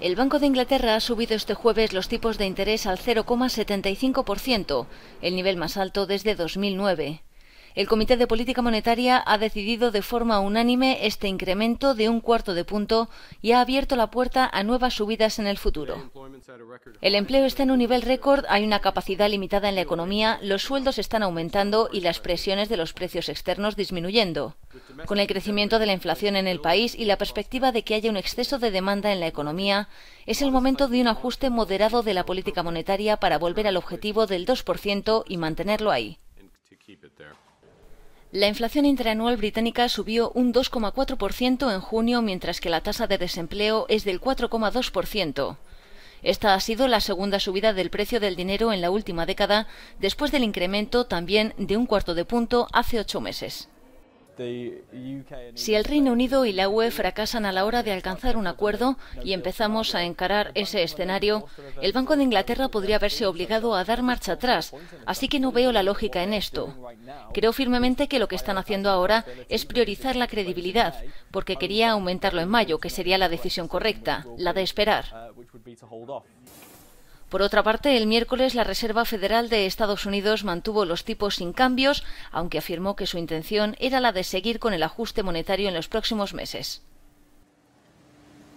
El Banco de Inglaterra ha subido este jueves los tipos de interés al 0,75%, el nivel más alto desde 2009. El Comité de Política Monetaria ha decidido de forma unánime este incremento de un cuarto de punto y ha abierto la puerta a nuevas subidas en el futuro. El empleo está en un nivel récord, hay una capacidad limitada en la economía, los sueldos están aumentando y las presiones de los precios externos disminuyendo. Con el crecimiento de la inflación en el país y la perspectiva de que haya un exceso de demanda en la economía, es el momento de un ajuste moderado de la política monetaria para volver al objetivo del 2% y mantenerlo ahí. La inflación interanual británica subió un 2,4% en junio, mientras que la tasa de desempleo es del 4,2%. Esta ha sido la segunda subida del precio del dinero en la última década, después del incremento también de un cuarto de punto hace ocho meses. Este, si el Reino Unido y la UE fracasan a la hora de alcanzar un acuerdo y empezamos a encarar ese escenario, el Banco de Inglaterra podría verse obligado a dar marcha atrás, así que no veo la lógica en esto. Creo firmemente que lo que están haciendo ahora es priorizar la credibilidad, porque quería aumentarlo en mayo, que sería la decisión correcta, la de esperar. Uh, por otra parte, el miércoles la Reserva Federal de Estados Unidos mantuvo los tipos sin cambios, aunque afirmó que su intención era la de seguir con el ajuste monetario en los próximos meses.